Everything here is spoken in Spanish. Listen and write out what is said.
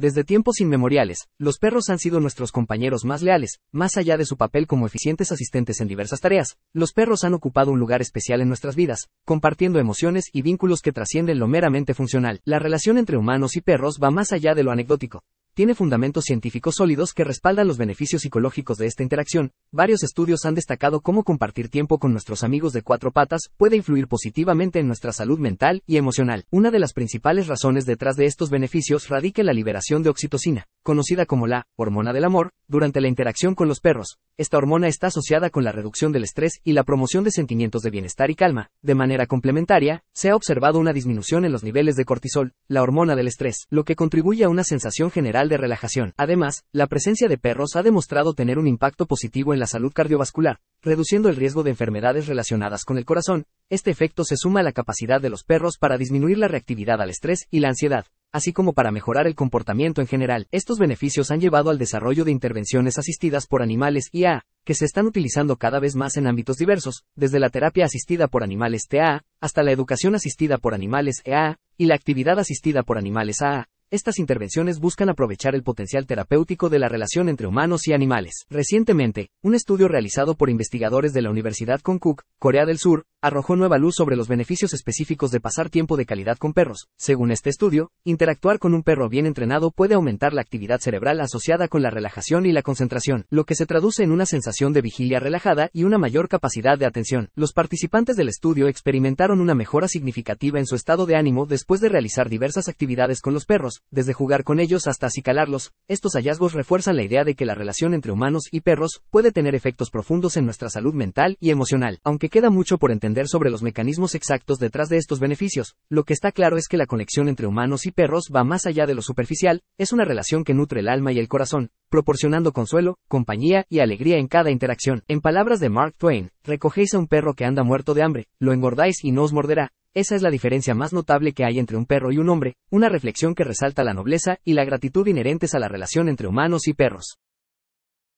Desde tiempos inmemoriales, los perros han sido nuestros compañeros más leales, más allá de su papel como eficientes asistentes en diversas tareas. Los perros han ocupado un lugar especial en nuestras vidas, compartiendo emociones y vínculos que trascienden lo meramente funcional. La relación entre humanos y perros va más allá de lo anecdótico tiene fundamentos científicos sólidos que respaldan los beneficios psicológicos de esta interacción. Varios estudios han destacado cómo compartir tiempo con nuestros amigos de cuatro patas puede influir positivamente en nuestra salud mental y emocional. Una de las principales razones detrás de estos beneficios radica en la liberación de oxitocina, conocida como la hormona del amor, durante la interacción con los perros. Esta hormona está asociada con la reducción del estrés y la promoción de sentimientos de bienestar y calma. De manera complementaria, se ha observado una disminución en los niveles de cortisol, la hormona del estrés, lo que contribuye a una sensación general de relajación. Además, la presencia de perros ha demostrado tener un impacto positivo en la salud cardiovascular, reduciendo el riesgo de enfermedades relacionadas con el corazón. Este efecto se suma a la capacidad de los perros para disminuir la reactividad al estrés y la ansiedad así como para mejorar el comportamiento en general. Estos beneficios han llevado al desarrollo de intervenciones asistidas por animales IA, que se están utilizando cada vez más en ámbitos diversos, desde la terapia asistida por animales TA, hasta la educación asistida por animales EA, y la actividad asistida por animales AA. Estas intervenciones buscan aprovechar el potencial terapéutico de la relación entre humanos y animales. Recientemente, un estudio realizado por investigadores de la Universidad Konkuk, Corea del Sur, arrojó nueva luz sobre los beneficios específicos de pasar tiempo de calidad con perros. Según este estudio, interactuar con un perro bien entrenado puede aumentar la actividad cerebral asociada con la relajación y la concentración, lo que se traduce en una sensación de vigilia relajada y una mayor capacidad de atención. Los participantes del estudio experimentaron una mejora significativa en su estado de ánimo después de realizar diversas actividades con los perros, desde jugar con ellos hasta acicalarlos. Estos hallazgos refuerzan la idea de que la relación entre humanos y perros puede tener efectos profundos en nuestra salud mental y emocional, aunque queda mucho por entender sobre los mecanismos exactos detrás de estos beneficios, lo que está claro es que la conexión entre humanos y perros va más allá de lo superficial, es una relación que nutre el alma y el corazón, proporcionando consuelo, compañía y alegría en cada interacción. En palabras de Mark Twain, recogéis a un perro que anda muerto de hambre, lo engordáis y no os morderá, esa es la diferencia más notable que hay entre un perro y un hombre, una reflexión que resalta la nobleza y la gratitud inherentes a la relación entre humanos y perros.